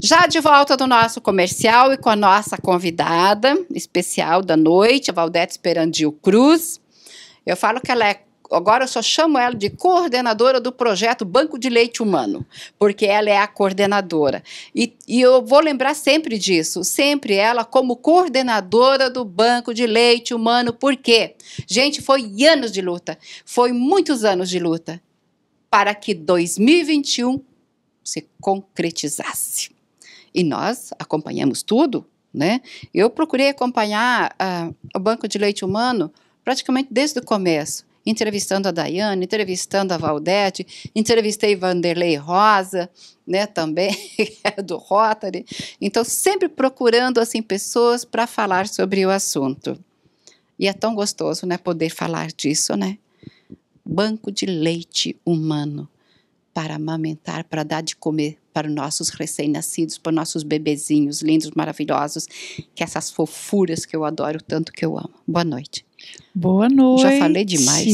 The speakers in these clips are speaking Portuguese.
Já de volta do nosso comercial e com a nossa convidada especial da noite, a Valdete Esperandil Cruz. Eu falo que ela é agora eu só chamo ela de coordenadora do projeto Banco de Leite Humano, porque ela é a coordenadora. E, e, eu vou lembrar sempre disso, sempre ela como coordenadora do Banco de Leite Humano, porque, gente, foi anos de luta, foi muitos anos de luta para que 2021 se concretizasse. E nós acompanhamos tudo, né? Eu procurei acompanhar uh, o Banco de Leite Humano praticamente desde o começo, entrevistando a Daiane, entrevistando a Valdete, entrevistei Vanderlei Rosa, né, também é do Rotary. Então sempre procurando assim pessoas para falar sobre o assunto. E é tão gostoso, né, poder falar disso, né? Banco de leite humano para amamentar, para dar de comer para os nossos recém-nascidos, para os nossos bebezinhos lindos, maravilhosos, que essas fofuras que eu adoro tanto que eu amo. Boa noite. Boa noite. Já falei demais.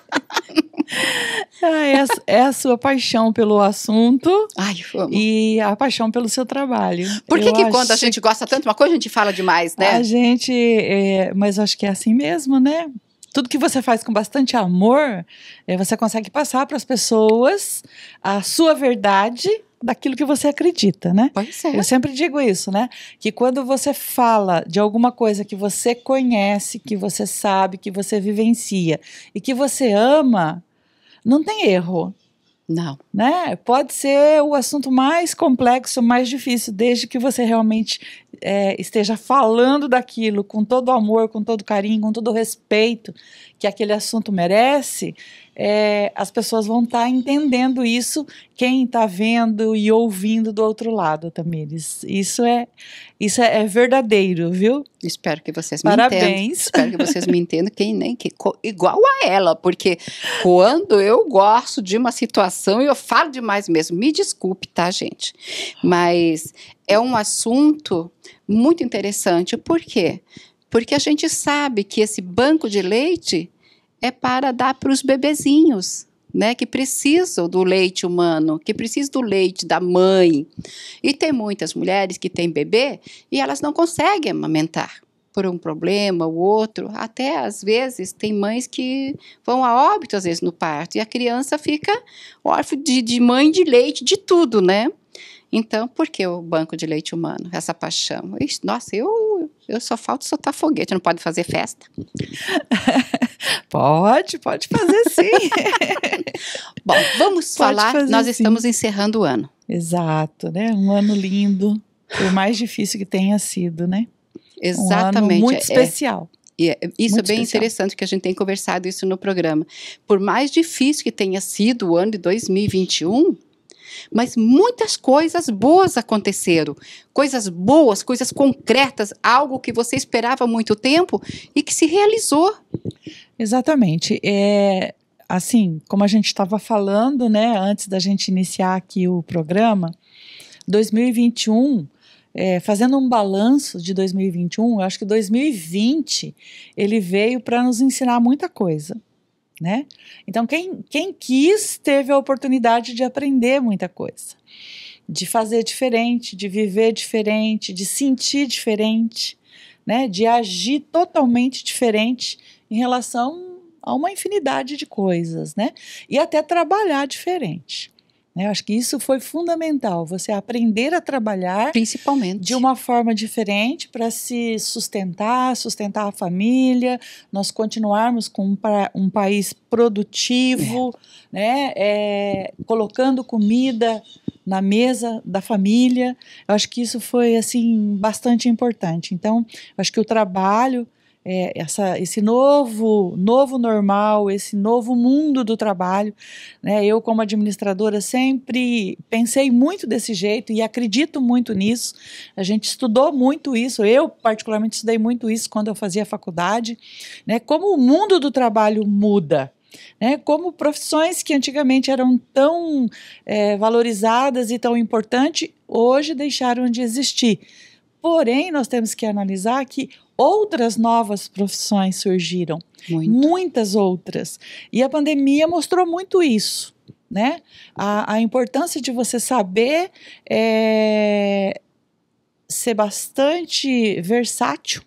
ah, é, é, a sua paixão pelo assunto Ai, e a paixão pelo seu trabalho. Por que, que quando a gente gosta tanto de uma coisa, a gente fala demais, né? A gente, é, mas acho que é assim mesmo, né? tudo que você faz com bastante amor, eh, você consegue passar para as pessoas a sua verdade daquilo que você acredita, né? Pode ser. É. Eu sempre digo isso, né? Que quando você fala de alguma coisa que você conhece, que você sabe, que você vivencia e que você ama, não tem erro. Não. Né? Pode ser o assunto mais complexo, mais difícil, desde que você realmente é, esteja falando daquilo com todo o amor, com todo o carinho, com todo o respeito que aquele assunto merece é, as pessoas vão estar tá entendendo isso, quem está vendo e ouvindo do outro lado, Tamires. Isso é, isso é, é verdadeiro, viu? Espero que vocês Parabéns. me entendam. Espero que vocês me entendam, quem nem que, igual a ela, porque quando eu gosto de uma situação, e eu falo demais mesmo. Me desculpe, tá, gente? Mas é um assunto muito interessante. Por quê? Porque a gente sabe que esse banco de leite é para dar para os bebezinhos, né, que precisam do leite humano, que precisam do leite da mãe. E tem muitas mulheres que têm bebê e elas não conseguem amamentar por um problema ou outro. Até às vezes tem mães que vão a óbito às vezes no parto e a criança fica órfã de, de mãe de leite, de tudo, né? Então, por que o banco de leite humano? Essa paixão. Nossa, eu eu, só falta soltar foguete, não pode fazer festa. pode, pode fazer sim. Bom, vamos pode falar, nós sim. estamos encerrando o ano. Exato, né? Um ano lindo, por mais difícil que tenha sido, né? Exatamente. Um ano muito é. especial. É, isso é muito é bem especial. interessante que a gente tem conversado isso no programa. Por mais difícil que tenha sido o ano de 2021, mas muitas coisas boas aconteceram. Coisas boas, coisas concretas, algo que você esperava há muito tempo e que se realizou. Exatamente. É, assim, como a gente estava falando, né, antes da gente iniciar aqui o programa, 2021 é, fazendo um balanço de 2021, eu acho que 2020 ele veio para nos ensinar muita coisa né? Então quem, quem quis teve a oportunidade de aprender muita coisa, de fazer diferente, de viver diferente, de sentir diferente, né? De agir totalmente diferente em relação a uma infinidade de coisas, né? E até trabalhar diferente. Né? Eu acho que isso foi fundamental, você aprender a trabalhar principalmente de uma forma diferente para se sustentar, sustentar a família, nós continuarmos com um, um país produtivo, é. né, é, colocando comida na mesa da família. Eu acho que isso foi assim bastante importante. Então, eu acho que o trabalho é, essa, esse novo, novo normal, esse novo mundo do trabalho. Né? Eu, como administradora, sempre pensei muito desse jeito e acredito muito nisso. A gente estudou muito isso, eu, particularmente, estudei muito isso quando eu fazia faculdade. Né? Como o mundo do trabalho muda. Né, como profissões que antigamente eram tão é, valorizadas e tão importantes, hoje deixaram de existir. Porém, nós temos que analisar que outras novas profissões surgiram. Muito. Muitas outras. E a pandemia mostrou muito isso, né? A, a importância de você saber é, ser bastante versátil,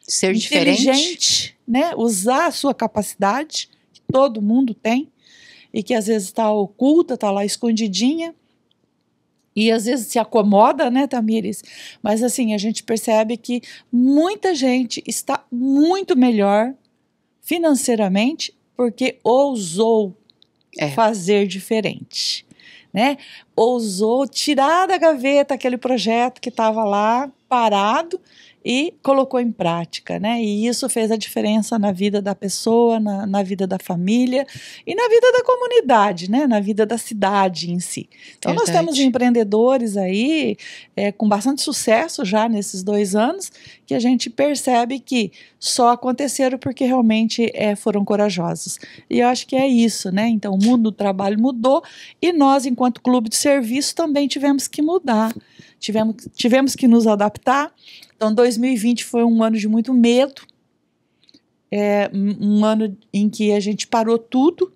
ser inteligente, né? Usar a sua capacidade, que todo mundo tem, e que às vezes está oculta, está lá escondidinha e às vezes se acomoda, né, Tamires? Mas assim, a gente percebe que muita gente está muito melhor financeiramente porque ousou é. fazer diferente, né? Ousou tirar da gaveta aquele projeto que estava lá parado e colocou em prática, né? E isso fez a diferença na vida da pessoa, na, na vida da família e na vida da comunidade, né? Na vida da cidade em si. Então Verdade. nós temos empreendedores aí é, com bastante sucesso já nesses dois anos que a gente percebe que só aconteceram porque realmente é, foram corajosos. E eu acho que é isso, né? Então o mundo do trabalho mudou e nós, enquanto clube de serviço, também tivemos que mudar tivemos, tivemos que nos adaptar. Então, 2020 foi um ano de muito medo, é, um ano em que a gente parou tudo,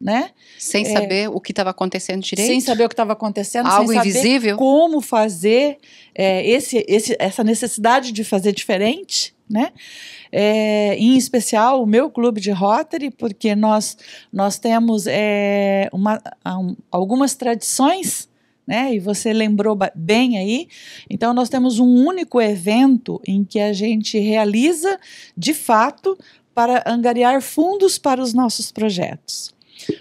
né? Sem é, saber o que estava acontecendo direito. Sem saber o que estava acontecendo, algo invisível. como fazer é, esse, esse, essa necessidade de fazer diferente, né? É, em especial o meu clube de Rotary, porque nós nós temos é, uma, algumas tradições né? E você lembrou bem aí. Então, nós temos um único evento em que a gente realiza, de fato, para angariar fundos para os nossos projetos.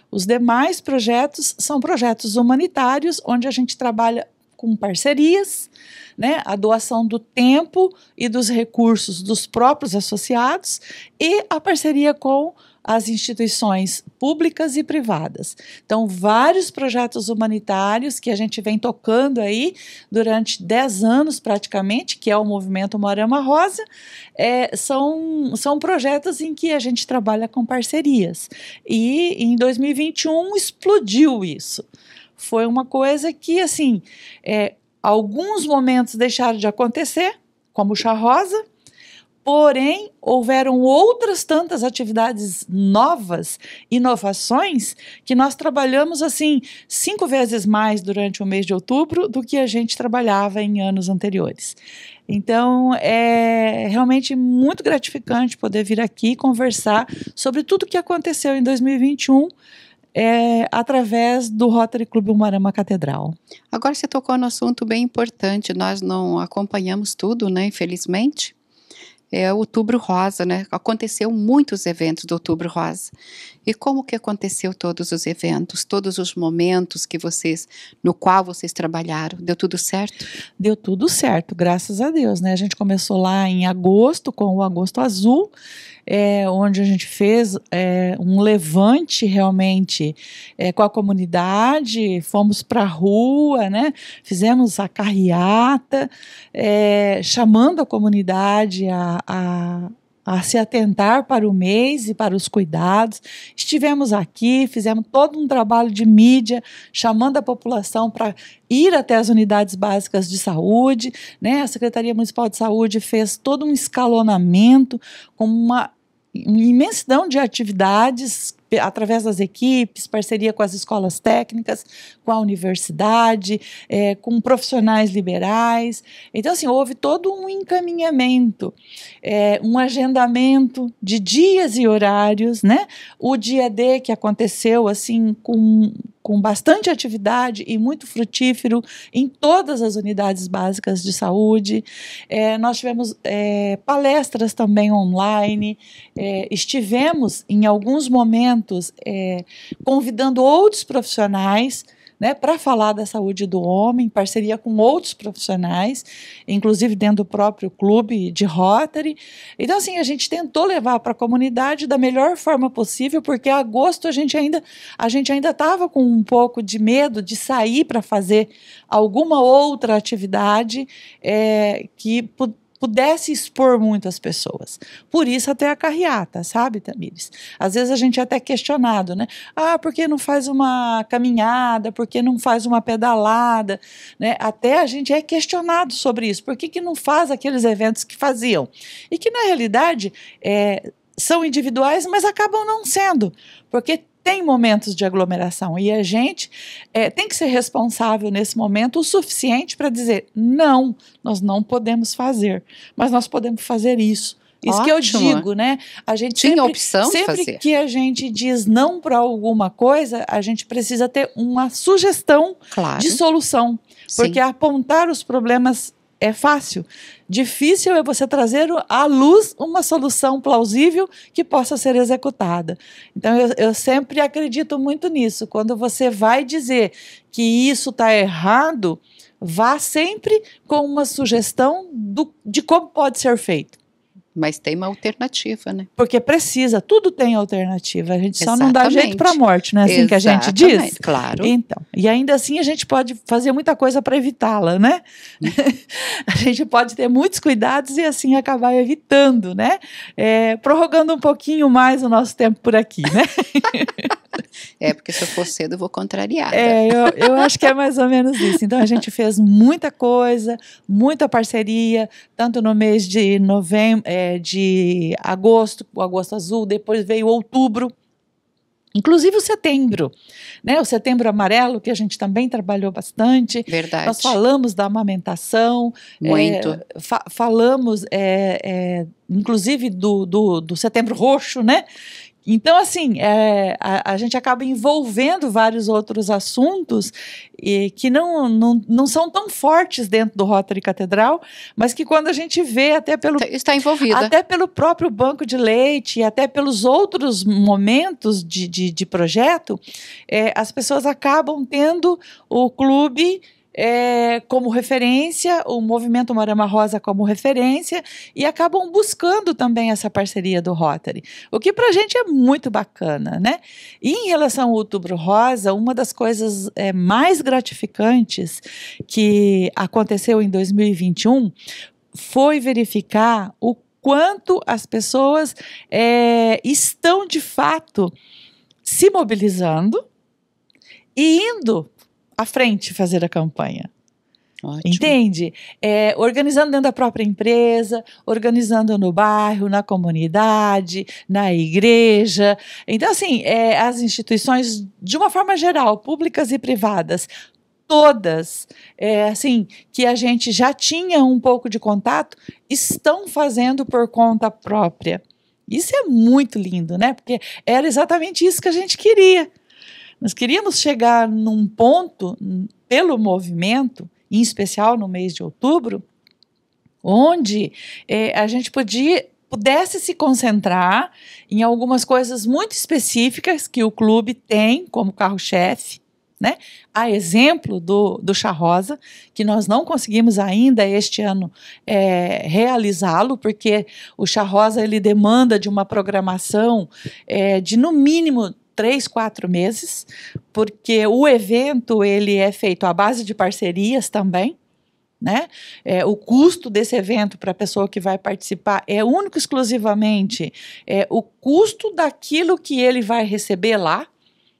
Os demais projetos são projetos humanitários, onde a gente trabalha com parcerias, né, a doação do tempo e dos recursos dos próprios associados e a parceria com as instituições públicas e privadas. Então, vários projetos humanitários que a gente vem tocando aí durante 10 anos praticamente, que é o movimento Morama Rosa, é, são, são projetos em que a gente trabalha com parcerias. E em 2021 explodiu isso. Foi uma coisa que, assim, é, alguns momentos deixaram de acontecer, como o Chá Rosa, Porém, houveram outras tantas atividades novas, inovações, que nós trabalhamos assim cinco vezes mais durante o mês de outubro do que a gente trabalhava em anos anteriores. Então, é realmente muito gratificante poder vir aqui conversar sobre tudo o que aconteceu em 2021. É, através do Rotary Clube Umarama Catedral. Agora você tocou no assunto bem importante. Nós não acompanhamos tudo, né? Infelizmente, é Outubro Rosa, né? Aconteceu muitos eventos do Outubro Rosa. E como que aconteceu todos os eventos, todos os momentos que vocês, no qual vocês trabalharam? Deu tudo certo? Deu tudo certo, graças a Deus, né? A gente começou lá em agosto com o Agosto Azul é, onde a gente fez é, um levante realmente é, com a comunidade, fomos para a rua, né? fizemos a carreata, é, chamando a comunidade a, a a se atentar para o mês e para os cuidados. Estivemos aqui, fizemos todo um trabalho de mídia, chamando a população para ir até as unidades básicas de saúde. Né? A Secretaria Municipal de Saúde fez todo um escalonamento com uma imensidão de atividades através das equipes, parceria com as escolas técnicas, com a universidade, é, com profissionais liberais. Então, assim, houve todo um encaminhamento, é, um agendamento de dias e horários, né? O dia D que aconteceu, assim, com, com bastante atividade e muito frutífero em todas as unidades básicas de saúde. É, nós tivemos é, palestras também online, é, estivemos em alguns momentos é, convidando outros profissionais né, para falar da saúde do homem, em parceria com outros profissionais, inclusive dentro do próprio clube de Rotary. Então, assim, a gente tentou levar para a comunidade da melhor forma possível, porque agosto a gente ainda a gente ainda estava com um pouco de medo de sair para fazer alguma outra atividade é, que pudesse expor muito as pessoas. Por isso até a carreata, sabe, Tamires? Às vezes a gente é até questionado, né? Ah, por que não faz uma caminhada? Por que não faz uma pedalada? Né? Até a gente é questionado sobre isso. Por que, que não faz aqueles eventos que faziam? E que, na realidade, é, são individuais, mas acabam não sendo, porque tem momentos de aglomeração e a gente é, tem que ser responsável nesse momento o suficiente para dizer: não, nós não podemos fazer, mas nós podemos fazer isso. Isso Ótimo. que eu digo, né? A gente tem sempre, opção sempre fazer. que a gente diz não para alguma coisa, a gente precisa ter uma sugestão claro. de solução, Sim. porque apontar os problemas é fácil. Difícil é você trazer à luz uma solução plausível que possa ser executada. Então, eu, eu sempre acredito muito nisso. Quando você vai dizer que isso está errado, vá sempre com uma sugestão do, de como pode ser feito. Mas tem uma alternativa, né? Porque precisa, tudo tem alternativa. A gente só Exatamente. não dá jeito para a morte, não é assim Exatamente. que a gente diz? Claro. Então, e ainda assim a gente pode fazer muita coisa para evitá-la, né? Hum. a gente pode ter muitos cuidados e assim acabar evitando, né? É, prorrogando um pouquinho mais o nosso tempo por aqui, né? É, porque se eu for cedo, eu vou contrariar. É, eu, eu acho que é mais ou menos isso. Então, a gente fez muita coisa, muita parceria, tanto no mês de novembro, é, de agosto, o agosto azul, depois veio outubro, Inclusive o setembro, né? O setembro amarelo, que a gente também trabalhou bastante. Verdade. Nós falamos da amamentação. É, Muito. É, fa falamos, é, é, inclusive, do, do, do, setembro roxo, né? Então, assim, é, a, a, gente acaba envolvendo vários outros assuntos e, que não, não, não são tão fortes dentro do Rotary Catedral, mas que quando a gente vê até pelo está envolvida até pelo próprio banco de leite e até pelos outros momentos de, de, de projeto, é, as pessoas acabam tendo o clube é, como referência, o movimento Morama Rosa como referência, e acabam buscando também essa parceria do Rotary, o que para a gente é muito bacana, né? E em relação ao Outubro Rosa, uma das coisas é, mais gratificantes que aconteceu em 2021 foi verificar o quanto as pessoas é, estão de fato se mobilizando e indo à frente fazer a campanha. Ótimo. Entende? É, organizando dentro da própria empresa, organizando no bairro, na comunidade, na igreja. Então, assim, é, as instituições, de uma forma geral, públicas e privadas, todas, é, assim, que a gente já tinha um pouco de contato, estão fazendo por conta própria. Isso é muito lindo, né? Porque era exatamente isso que a gente queria. Nós queríamos chegar num ponto, pelo movimento, em especial no mês de outubro, onde eh, a gente podia pudesse se concentrar em algumas coisas muito específicas que o clube tem como carro-chefe, né? A exemplo do, do Charrosa, que nós não conseguimos ainda este ano é, realizá-lo, porque o Charrosa ele demanda de uma programação é, de no mínimo três, quatro meses, porque o evento ele é feito à base de parcerias também. Né? É, o custo desse evento para a pessoa que vai participar é único exclusivamente é, o custo daquilo que ele vai receber lá,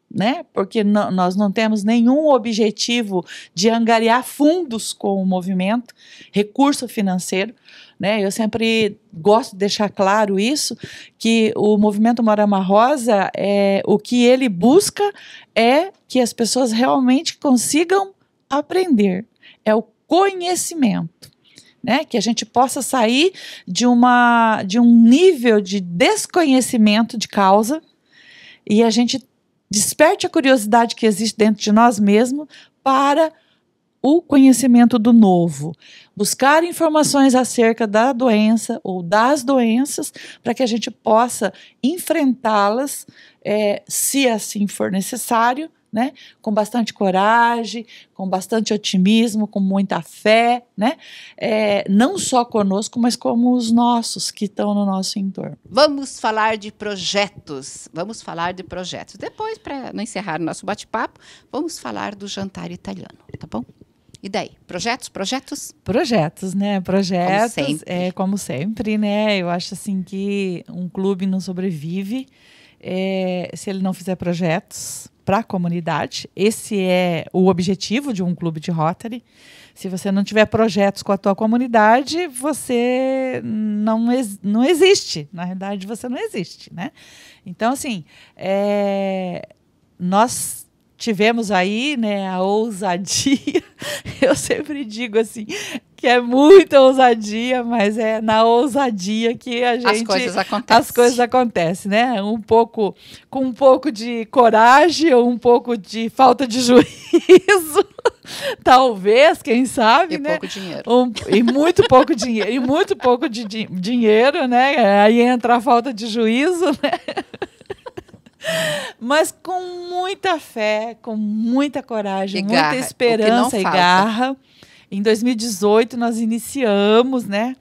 né? Porque nós não temos nenhum objetivo de angariar fundos com o movimento, recurso financeiro. Né? Eu sempre gosto de deixar claro isso, que o movimento Morama Rosa, é, o que ele busca é que as pessoas realmente consigam aprender. É o conhecimento. Né, que a gente possa sair de, uma, de um nível de desconhecimento de causa e a gente desperte a curiosidade que existe dentro de nós mesmos para o conhecimento do novo, buscar informações acerca da doença ou das doenças para que a gente possa enfrentá-las, é, se assim for necessário, né? Com bastante coragem, com bastante otimismo, com muita fé, né? É, não só conosco, mas como os nossos que estão no nosso entorno. Vamos falar de projetos. Vamos falar de projetos. Depois, para não encerrar o nosso bate-papo, vamos falar do jantar italiano, tá bom? E daí? Projetos, projetos? Projetos, né? Projetos. Como sempre. É, como sempre, né? Eu acho assim que um clube não sobrevive é, se ele não fizer projetos para a comunidade. Esse é o objetivo de um clube de Rotary. Se você não tiver projetos com a tua comunidade, você não, ex não existe. Na realidade, você não existe, né? Então, assim, é, nós tivemos aí, né, a ousadia. Eu sempre digo assim, que é muita ousadia, mas é na ousadia que a gente as coisas acontecem, as coisas acontecem, né? Um pouco com um pouco de coragem ou um pouco de falta de juízo, talvez, quem sabe, e né? pouco dinheiro um, e muito pouco dinheiro e muito pouco de di dinheiro, né? Aí entra a falta de juízo, né? Mas com muita fé, com muita coragem, e muita esperança e falta. garra. Em 2018, nós iniciamos, né?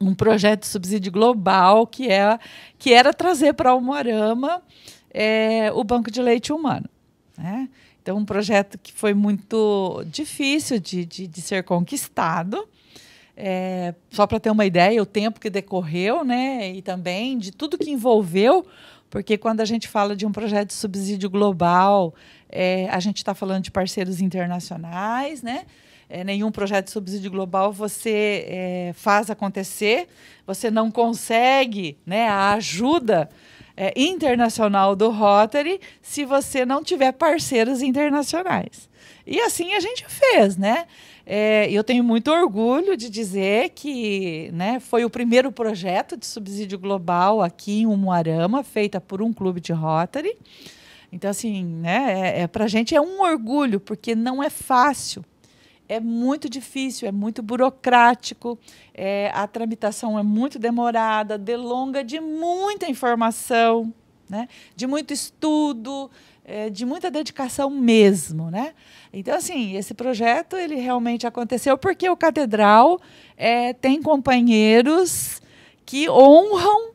Um projeto de subsídio global que, é, que era trazer para Almoarama é, o banco de leite humano. Né? Então, um projeto que foi muito difícil de, de, de ser conquistado. É, só para ter uma ideia, o tempo que decorreu, né? E também de tudo que envolveu porque quando a gente fala de um projeto de subsídio global, é, a gente está falando de parceiros internacionais, né? É, nenhum projeto de subsídio global você é, faz acontecer, você não consegue né, a ajuda é, internacional do Rotary se você não tiver parceiros internacionais. E assim a gente fez, né? É, eu tenho muito orgulho de dizer que né, foi o primeiro projeto de subsídio global aqui em Umuarama, feita por um clube de Rotary. Então, assim, né, é, é para a gente é um orgulho, porque não é fácil. É muito difícil, é muito burocrático, é, a tramitação é muito demorada, delonga de muita informação, né, de muito estudo, é, de muita dedicação mesmo, né? Então, assim, esse projeto ele realmente aconteceu porque o Catedral é, tem companheiros que honram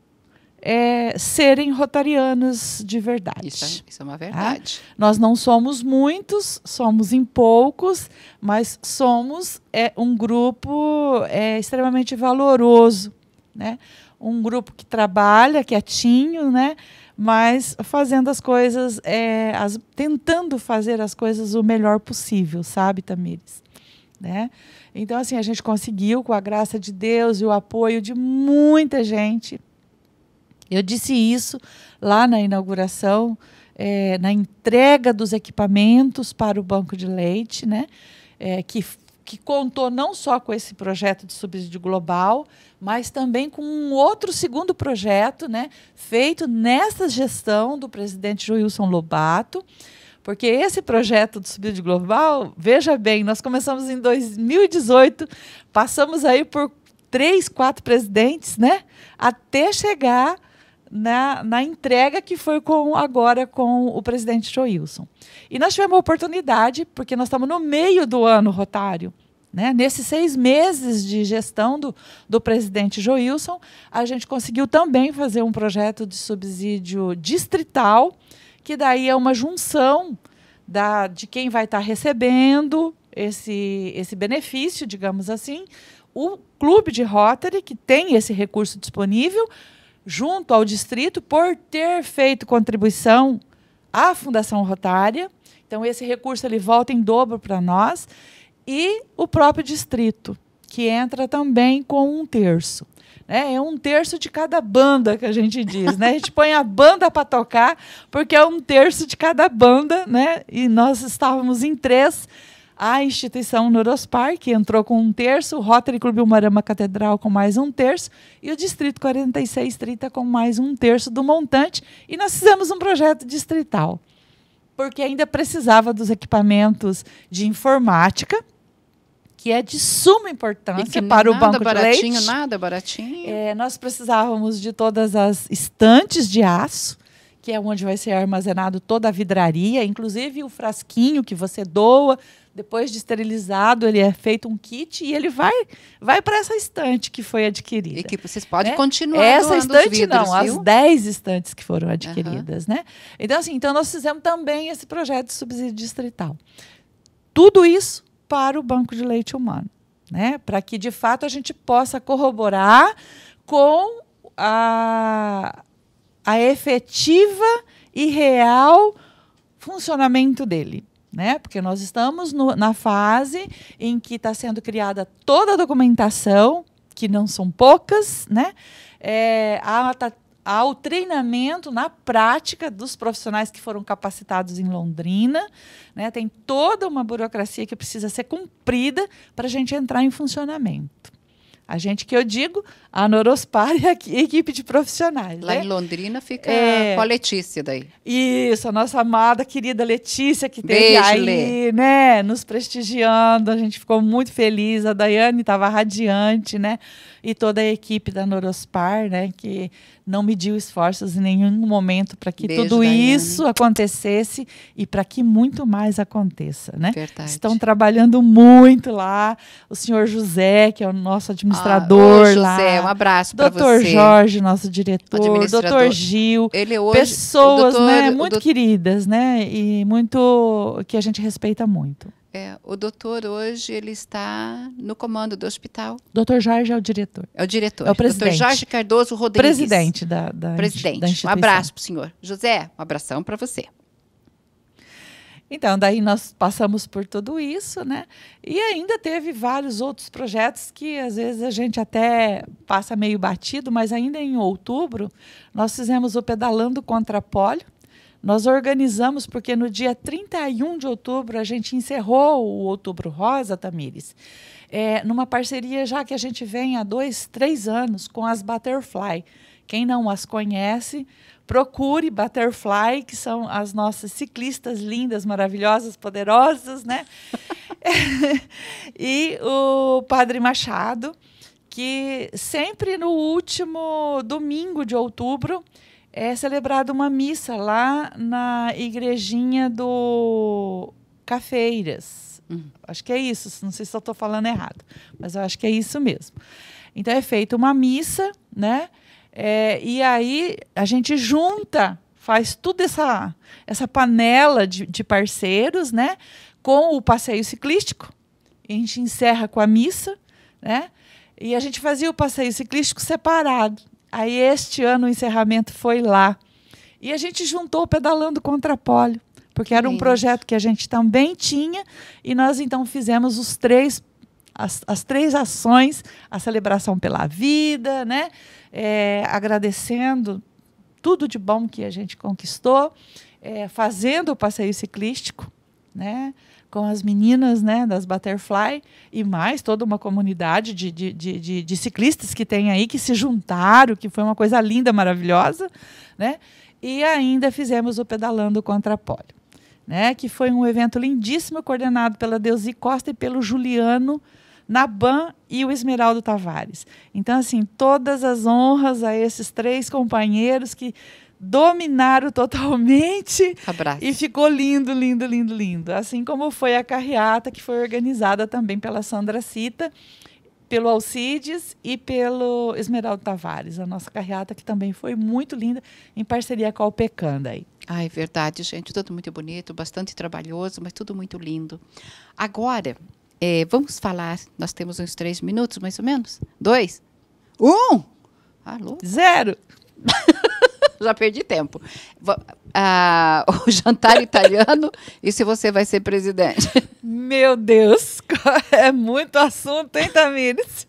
é, serem rotarianos de verdade. Isso, é, isso é uma tá? verdade. Tá? Nós não somos muitos, somos em poucos, mas somos é, um grupo é, extremamente valoroso, né? Um grupo que trabalha quietinho, né? mas fazendo as coisas, é, as, tentando fazer as coisas o melhor possível, sabe, Tamires? Né? Então, assim, a gente conseguiu, com a graça de Deus e o apoio de muita gente. Eu disse isso lá na inauguração, é, na entrega dos equipamentos para o banco de leite, né? É, que que contou não só com esse projeto de subsídio global, mas também com um outro segundo projeto, né, feito nessa gestão do presidente Wilson Lobato, porque esse projeto de subsídio global, veja bem, nós começamos em 2018, passamos aí por três, quatro presidentes, né, até chegar na, na entrega que foi com agora com o presidente Joe Wilson. E nós tivemos a oportunidade, porque nós estamos no meio do ano rotário, né? Nesses seis meses de gestão do, do presidente Joilson, a gente conseguiu também fazer um projeto de subsídio distrital, que daí é uma junção da, de quem vai estar recebendo esse, esse benefício, digamos assim, o clube de Rotary, que tem esse recurso disponível, junto ao distrito por ter feito contribuição à Fundação Rotária. Então esse recurso ele volta em dobro para nós e o próprio distrito que entra também com um terço. Né? É um terço de cada banda que a gente diz. Né? A gente põe a banda para tocar, porque é um terço de cada banda, né? E nós estávamos em três a instituição que entrou com um terço, o Rotary Clube Umarama Catedral com mais um terço e o Distrito 4630 com mais um terço do montante. E nós fizemos um projeto distrital, porque ainda precisava dos equipamentos de informática que é de suma importância para o banco baratinho, de leite. Nada baratinho, é, Nós precisávamos de todas as estantes de aço, que é onde vai ser armazenado toda a vidraria, inclusive o frasquinho que você doa, depois de esterilizado, ele é feito um kit e ele vai vai para essa estante que foi adquirida. E que vocês podem né? continuar Essa estante vidros, não, viu? as 10 estantes que foram adquiridas, uhum. né? Então assim, então nós fizemos também esse projeto de subsídio distrital. Tudo isso para o banco de leite humano, né? Para que de fato a gente possa corroborar com a, a efetiva e real funcionamento dele né? Porque nós estamos no, na fase em que está sendo criada toda a documentação, que não são poucas, né? É, há, tá, há o treinamento na prática dos profissionais que foram capacitados em Londrina, né? Tem toda uma burocracia que precisa ser cumprida para a gente entrar em funcionamento. A gente que eu digo, a Norospar e a equipe de profissionais. Lá né? em Londrina fica é. com a Letícia daí. Isso, a nossa amada, querida Letícia, que teve Beijo, aí, Lê. né? Nos prestigiando. A gente ficou muito feliz. A Daiane estava radiante, né? E toda a equipe da Norospar, né? Que não mediu esforços em nenhum momento para que Beijo, tudo Daiane. isso acontecesse e para que muito mais aconteça, né? Verdade. Estão trabalhando muito lá. O senhor José, que é o nosso administrador ah, José, lá. José, um abraço para você. Doutor Jorge, nosso diretor, doutor Gil. Ele hoje pessoas, doutor, né, muito doutor... queridas, né? E muito que a gente respeita muito. É, o doutor hoje ele está no comando do hospital. Doutor Jorge é o diretor. É o diretor. É o presidente. Doutor Jorge Cardoso Rodrigues. Presidente da, da Presidente. Da instituição. Um abraço para o senhor. José, um abração para você. Então, daí nós passamos por tudo isso, né? E ainda teve vários outros projetos que às vezes a gente até passa meio batido, mas ainda em outubro nós fizemos o Pedalando Contra Polio, nós organizamos porque no dia 31 de outubro a gente encerrou o Outubro Rosa, Tamires, é, numa parceria já que a gente vem há dois, três anos com as Butterfly. Quem não as conhece, procure Butterfly, que são as nossas ciclistas lindas, maravilhosas, poderosas, né? e o Padre Machado, que sempre no último domingo de outubro é celebrada uma missa lá na igrejinha do Cafeiras. Uhum. Acho que é isso, não sei se eu estou falando errado, mas eu acho que é isso mesmo. Então é feita uma missa, né? É, e aí a gente junta, faz toda essa, essa panela de, de parceiros, né? Com o passeio ciclístico. A gente encerra com a missa, né? E a gente fazia o passeio ciclístico separado. Aí este ano o encerramento foi lá. E a gente juntou pedalando contra pólio, porque era um projeto que a gente também tinha, e nós então fizemos os três as, as, três ações, a celebração pela vida, né? É, agradecendo tudo de bom que a gente conquistou, é, fazendo o passeio ciclístico, né? com as meninas né, das Butterfly e mais toda uma comunidade de, de, de, de, ciclistas que tem aí, que se juntaram, que foi uma coisa linda, maravilhosa. Né? E ainda fizemos o Pedalando contra a Polio, né? que foi um evento lindíssimo, coordenado pela Deusi Costa e pelo Juliano Naban e o Esmeraldo Tavares. Então, assim, todas as honras a esses três companheiros que dominaram totalmente. Abraço. E ficou lindo, lindo, lindo, lindo. Assim como foi a carreata que foi organizada também pela Sandra Cita, pelo Alcides e pelo Esmeraldo Tavares. A nossa carreata que também foi muito linda em parceria com a Alpecanda aí. Ah, é verdade, gente. Tudo muito bonito, bastante trabalhoso, mas tudo muito lindo. Agora, é, vamos falar. Nós temos uns três minutos, mais ou menos. Dois, um. Alô? Zero. já perdi tempo. Ah, o jantar italiano e se você vai ser presidente. Meu Deus, é muito assunto, hein, Tamires?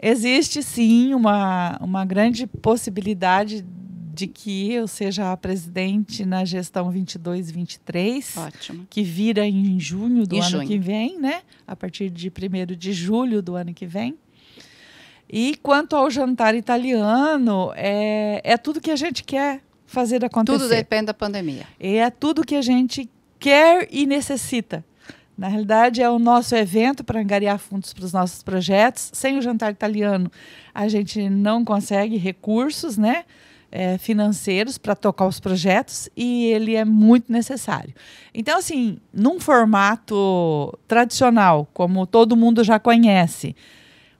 Existe sim uma, uma grande possibilidade de que eu seja a presidente na gestão 22-23, Ótimo. que vira em junho do em ano junho. que vem, né? A partir de 1 de julho do ano que vem. E quanto ao jantar italiano, é, é tudo que a gente quer fazer acontecer. Tudo depende da pandemia. E é tudo que a gente quer e necessita. Na realidade, é o nosso evento para angariar fundos para os nossos projetos. Sem o jantar italiano, a gente não consegue recursos né, é, financeiros para tocar os projetos e ele é muito necessário. Então, assim, num formato tradicional, como todo mundo já conhece,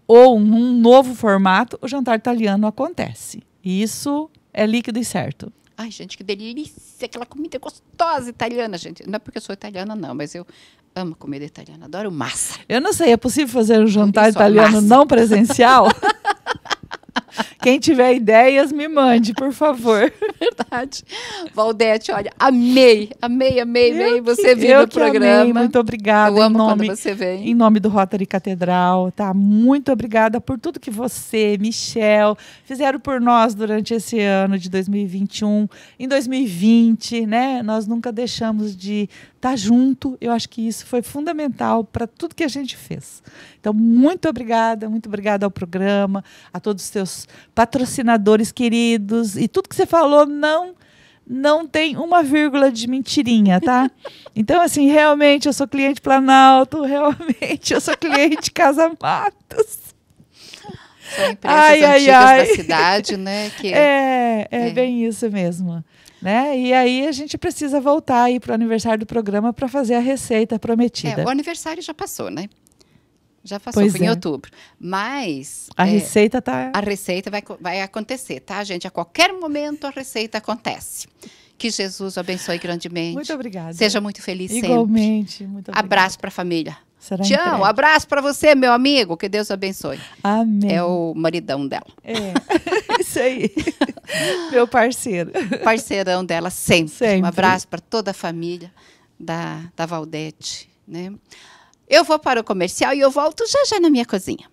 ou num novo formato, o jantar italiano acontece. E isso é líquido e certo. Ai, gente, que delícia! Aquela comida gostosa italiana, gente. Não é porque eu sou italiana, não, mas eu amo comida italiana, adoro massa. Eu não sei, é possível fazer um jantar italiano massa. não presencial? Quem tiver ideias, me mande, por favor. Verdade. Valdete, olha, amei, amei, amei, amei você vir no programa. Amei, muito obrigada. Eu amo nome, quando você vem. Em nome do Rotary Catedral, tá? Muito obrigada por tudo que você, Michel, fizeram por nós durante esse ano de 2021. Em 2020, né? Nós nunca deixamos de tá junto. Eu acho que isso foi fundamental para tudo que a gente fez. Então, muito obrigada, muito obrigada ao programa, a todos os teus patrocinadores queridos e tudo que você falou não não tem uma vírgula de mentirinha, tá? Então, assim, realmente eu sou cliente Planalto, realmente eu sou cliente Casa Matos. São empresas ai, antigas ai, ai. da cidade, né? Que é, é, é, é, bem isso mesmo. Né? E aí a gente precisa voltar aí para o aniversário do programa para fazer a receita prometida. É, o aniversário já passou, né? Já passou, pois é. em outubro. Mas. A é, receita tá. A receita vai, vai acontecer, tá, gente? A qualquer momento a receita acontece. Que Jesus o abençoe grandemente. Muito obrigada. Seja muito feliz Igualmente, sempre. Igualmente. Muito obrigada. Abraço para a família. Será Te Abraço para você, meu amigo. Que Deus abençoe. Amém. É o maridão dela. É. Isso aí. meu parceiro. Parceirão dela sempre. sempre. Um abraço para toda a família da, da Valdete. Né? Eu vou para o comercial e eu volto já já na minha cozinha.